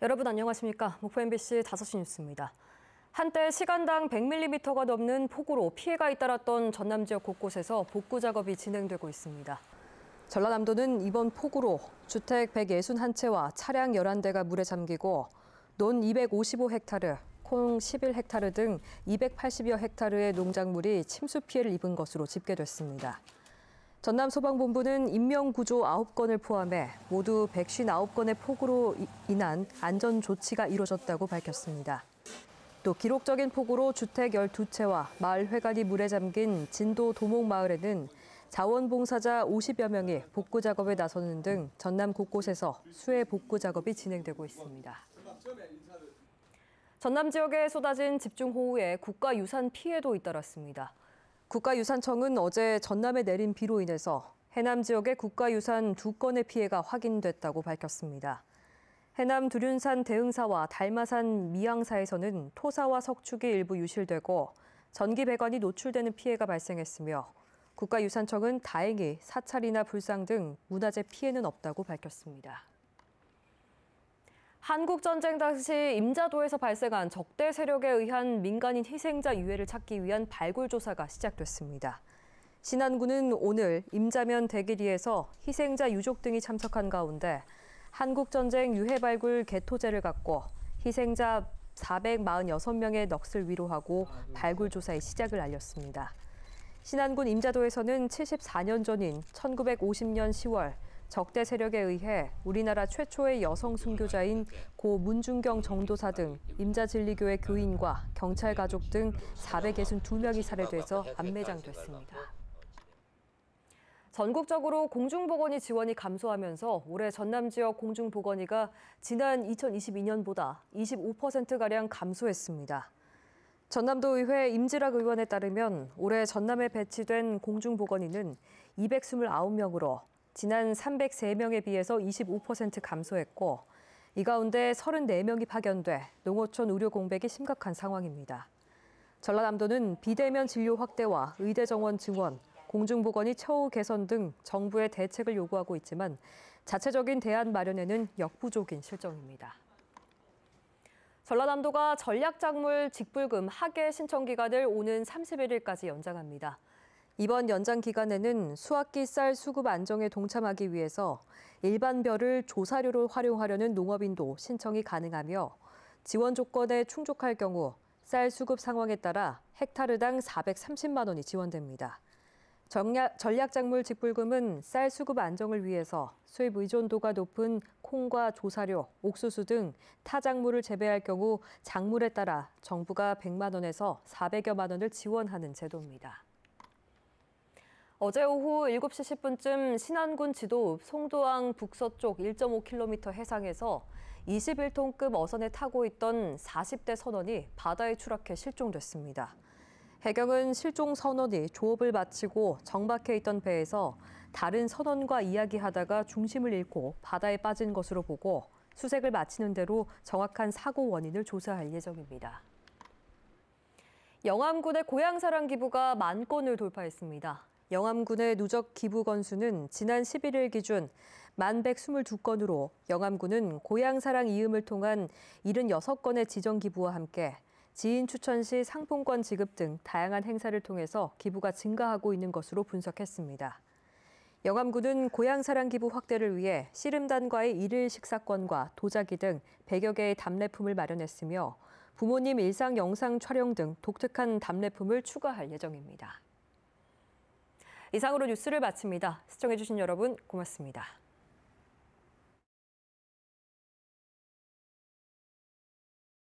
여러분 안녕하십니까. 목포 MBC 5시 뉴스입니다. 한때 시간당 100mm가 넘는 폭우로 피해가 잇따랐던 전남 지역 곳곳에서 복구 작업이 진행되고 있습니다. 전라남도는 이번 폭우로 주택 161채와 차량 11대가 물에 잠기고 논 255헥타르, 콩 11헥타르 등 280여 헥타르의 농작물이 침수 피해를 입은 것으로 집계됐습니다. 전남 소방본부는 인명 구조 9건을 포함해 모두 159건의 폭우로 인한 안전 조치가 이뤄졌다고 밝혔습니다. 또 기록적인 폭우로 주택 12채와 마을 회관이 물에 잠긴 진도 도목 마을에는 자원봉사자 50여 명이 복구 작업에 나서는 등 전남 곳곳에서 수해 복구 작업이 진행되고 있습니다. 전남 지역에 쏟아진 집중호우에 국가유산 피해도 잇따랐습니다. 국가유산청은 어제 전남에 내린 비로 인해서 해남 지역의 국가유산 두 건의 피해가 확인됐다고 밝혔습니다. 해남 두륜산 대흥사와 달마산 미양사에서는 토사와 석축이 일부 유실되고 전기 배관이 노출되는 피해가 발생했으며 국가유산청은 다행히 사찰이나 불상 등 문화재 피해는 없다고 밝혔습니다. 한국전쟁 당시 임자도에서 발생한 적대 세력에 의한 민간인 희생자 유해를 찾기 위한 발굴 조사가 시작됐습니다. 신안군은 오늘 임자면 대길이에서 희생자 유족 등이 참석한 가운데 한국전쟁 유해 발굴 개토제를 갖고 희생자 446명의 넋을 위로하고 아, 네. 발굴 조사의 시작을 알렸습니다. 신안군 임자도에서는 74년 전인 1950년 10월 적대 세력에 의해 우리나라 최초의 여성 순교자인 고 문준경 정도사 등 임자진리교회 교인과 경찰 가족 등 462명이 살해돼서 안매장됐습니다. 전국적으로 공중보건이 지원이 감소하면서 올해 전남 지역 공중보건이가 지난 2022년보다 25%가량 감소했습니다. 전남도의회 임지락 의원에 따르면 올해 전남에 배치된 공중보건이는 229명으로 지난 303명에 비해서 25% 감소했고 이 가운데 34명이 파견돼 농어촌 의료 공백이 심각한 상황입니다. 전라남도는 비대면 진료 확대와 의대 정원 증원, 공중보건이 처우 개선 등 정부의 대책을 요구하고 있지만 자체적인 대안 마련에는 역부족인 실정입니다. 전라남도가 전략작물 직불금 학예 신청 기간을 오는 31일까지 연장합니다. 이번 연장 기간에는 수확기 쌀 수급 안정에 동참하기 위해서 일반별을 조사료로 활용하려는 농업인도 신청이 가능하며 지원 조건에 충족할 경우 쌀 수급 상황에 따라 헥타르당 430만 원이 지원됩니다. 전략작물 직불금은 쌀 수급 안정을 위해서 수입 의존도가 높은 콩과 조사료, 옥수수 등 타작물을 재배할 경우 작물에 따라 정부가 100만 원에서 400여만 원을 지원하는 제도입니다. 어제 오후 7시 10분쯤 신안군 지도읍 송도항 북서쪽 1.5km 해상에서 21톤급 어선에 타고 있던 40대 선원이 바다에 추락해 실종됐습니다. 해경은 실종 선원이 조업을 마치고 정박해 있던 배에서 다른 선원과 이야기하다가 중심을 잃고 바다에 빠진 것으로 보고 수색을 마치는 대로 정확한 사고 원인을 조사할 예정입니다. 영암군의 고향사랑 기부가 만 건을 돌파했습니다. 영암군의 누적 기부 건수는 지난 11일 기준 1,122건으로 영암군은 고향사랑 이음을 통한 76건의 지정 기부와 함께 지인 추천 시 상품권 지급 등 다양한 행사를 통해서 기부가 증가하고 있는 것으로 분석했습니다. 영암군은 고향사랑 기부 확대를 위해 씨름단과의 일일 식사권과 도자기 등 100여 개의 답례품을 마련했으며 부모님 일상 영상 촬영 등 독특한 답례품을 추가할 예정입니다. 이상으로 뉴스를 마칩니다. 시청해주신 여러분 고맙습니다.